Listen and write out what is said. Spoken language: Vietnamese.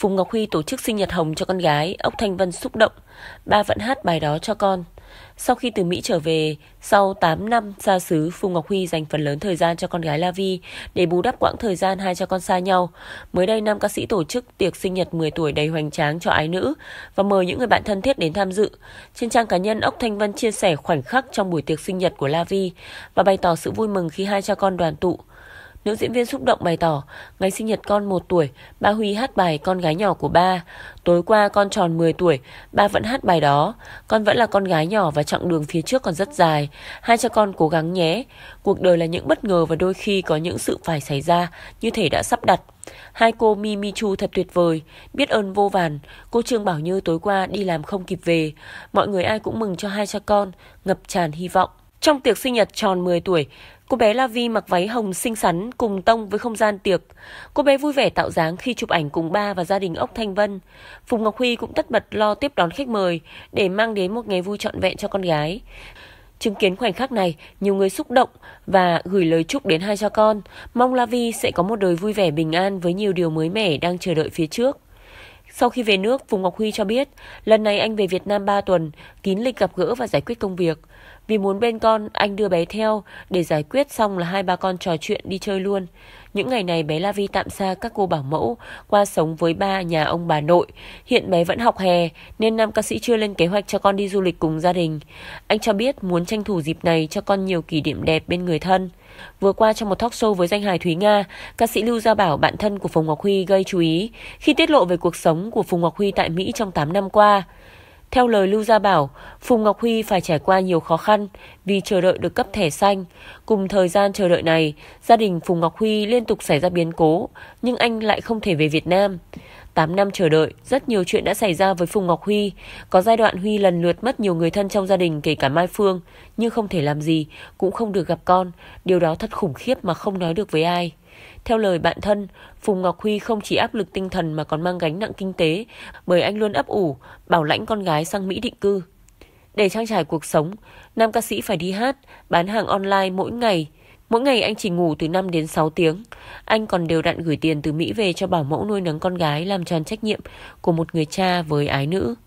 Phùng Ngọc Huy tổ chức sinh nhật hồng cho con gái, Ốc Thanh Vân xúc động. Ba vẫn hát bài đó cho con. Sau khi từ Mỹ trở về, sau 8 năm xa xứ, Phùng Ngọc Huy dành phần lớn thời gian cho con gái La Vi để bù đắp quãng thời gian hai cha con xa nhau. Mới đây, nam ca sĩ tổ chức tiệc sinh nhật 10 tuổi đầy hoành tráng cho ái nữ và mời những người bạn thân thiết đến tham dự. Trên trang cá nhân, Ốc Thanh Vân chia sẻ khoảnh khắc trong buổi tiệc sinh nhật của La Vi và bày tỏ sự vui mừng khi hai cha con đoàn tụ. Nữ diễn viên xúc động bày tỏ, ngày sinh nhật con 1 tuổi, ba Huy hát bài Con gái nhỏ của ba. Tối qua con tròn 10 tuổi, ba vẫn hát bài đó. Con vẫn là con gái nhỏ và chặng đường phía trước còn rất dài. Hai cha con cố gắng nhé. Cuộc đời là những bất ngờ và đôi khi có những sự phải xảy ra như thể đã sắp đặt. Hai cô Mi Mi Chu thật tuyệt vời, biết ơn vô vàn. Cô Trương Bảo Như tối qua đi làm không kịp về. Mọi người ai cũng mừng cho hai cha con, ngập tràn hy vọng. Trong tiệc sinh nhật tròn 10 tuổi, Cô bé La Vi mặc váy hồng xinh xắn cùng tông với không gian tiệc. Cô bé vui vẻ tạo dáng khi chụp ảnh cùng ba và gia đình ốc Thanh Vân. Phùng Ngọc Huy cũng tất bật lo tiếp đón khách mời để mang đến một ngày vui trọn vẹn cho con gái. Chứng kiến khoảnh khắc này, nhiều người xúc động và gửi lời chúc đến hai cho con. Mong La Vi sẽ có một đời vui vẻ bình an với nhiều điều mới mẻ đang chờ đợi phía trước. Sau khi về nước, Phùng Ngọc Huy cho biết, lần này anh về Việt Nam 3 tuần, kín lịch gặp gỡ và giải quyết công việc. Vì muốn bên con, anh đưa bé theo, để giải quyết xong là hai ba con trò chuyện đi chơi luôn. Những ngày này bé La Vi tạm xa các cô bảo mẫu, qua sống với ba nhà ông bà nội. Hiện bé vẫn học hè, nên nam ca sĩ chưa lên kế hoạch cho con đi du lịch cùng gia đình. Anh cho biết muốn tranh thủ dịp này cho con nhiều kỷ niệm đẹp bên người thân. Vừa qua trong một talk show với danh hài Thúy Nga, ca sĩ Lưu Gia Bảo, bạn thân của Phùng Ngọc Huy gây chú ý khi tiết lộ về cuộc sống của Phùng Ngọc Huy tại Mỹ trong 8 năm qua. Theo lời Lưu Gia Bảo, Phùng Ngọc Huy phải trải qua nhiều khó khăn vì chờ đợi được cấp thẻ xanh. Cùng thời gian chờ đợi này, gia đình Phùng Ngọc Huy liên tục xảy ra biến cố, nhưng anh lại không thể về Việt Nam. 8 năm chờ đợi, rất nhiều chuyện đã xảy ra với Phùng Ngọc Huy. Có giai đoạn Huy lần lượt mất nhiều người thân trong gia đình kể cả Mai Phương, nhưng không thể làm gì, cũng không được gặp con. Điều đó thật khủng khiếp mà không nói được với ai. Theo lời bạn thân, Phùng Ngọc Huy không chỉ áp lực tinh thần mà còn mang gánh nặng kinh tế, bởi anh luôn ấp ủ, bảo lãnh con gái sang Mỹ định cư. Để trang trải cuộc sống, nam ca sĩ phải đi hát, bán hàng online mỗi ngày – Mỗi ngày anh chỉ ngủ từ 5 đến 6 tiếng. Anh còn đều đặn gửi tiền từ Mỹ về cho bảo mẫu nuôi nấng con gái làm tròn trách nhiệm của một người cha với ái nữ.